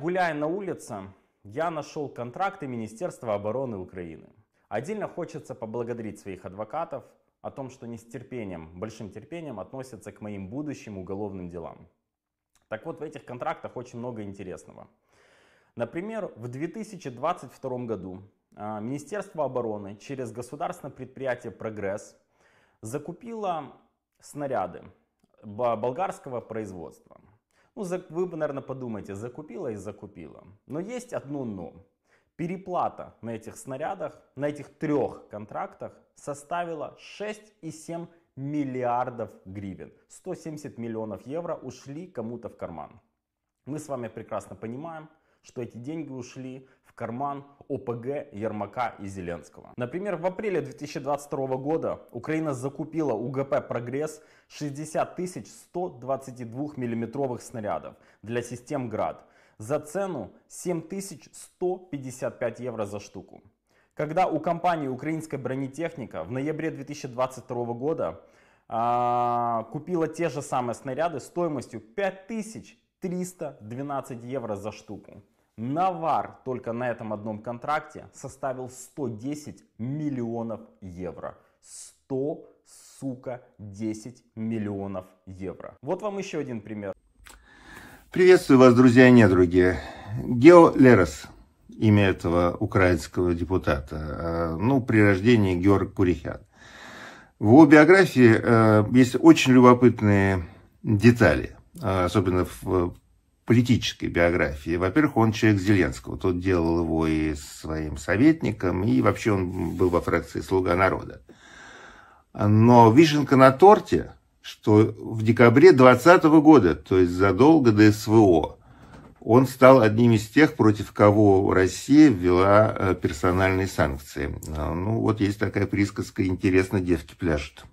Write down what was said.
Гуляя на улице, я нашел контракты Министерства обороны Украины. Отдельно хочется поблагодарить своих адвокатов о том, что не с терпением, большим терпением относятся к моим будущим уголовным делам. Так вот, в этих контрактах очень много интересного. Например, в 2022 году а, Министерство обороны через государственное предприятие «Прогресс» закупило снаряды болгарского производства. Ну, вы, наверное, подумаете, закупила и закупила. Но есть одно «но». Переплата на этих снарядах, на этих трех контрактах составила 6,7 миллиардов гривен. 170 миллионов евро ушли кому-то в карман. Мы с вами прекрасно понимаем, что эти деньги ушли в карман ОПГ Ермака и Зеленского. Например, в апреле 2022 года Украина закупила у ГП «Прогресс» 60 122 миллиметровых снарядов для систем «Град» за цену 7155 евро за штуку. Когда у компании «Украинская бронетехника» в ноябре 2022 года а, купила те же самые снаряды стоимостью 5312 евро за штуку. Навар только на этом одном контракте составил 110 миллионов евро. 100, сука, 10 миллионов евро. Вот вам еще один пример. Приветствую вас, друзья и недруги. Гео Лерос, имя этого украинского депутата, э, ну, при рождении Георг Курихян. В его биографии э, есть очень любопытные детали, э, особенно в политической биографии. Во-первых, он человек Зеленского. Тот делал его и своим советником, и вообще он был во фракции «Слуга народа». Но вишенка на торте, что в декабре 2020 года, то есть задолго до СВО, он стал одним из тех, против кого Россия ввела э, персональные санкции. А, ну, вот есть такая присказка «Интересно, девки пляшут».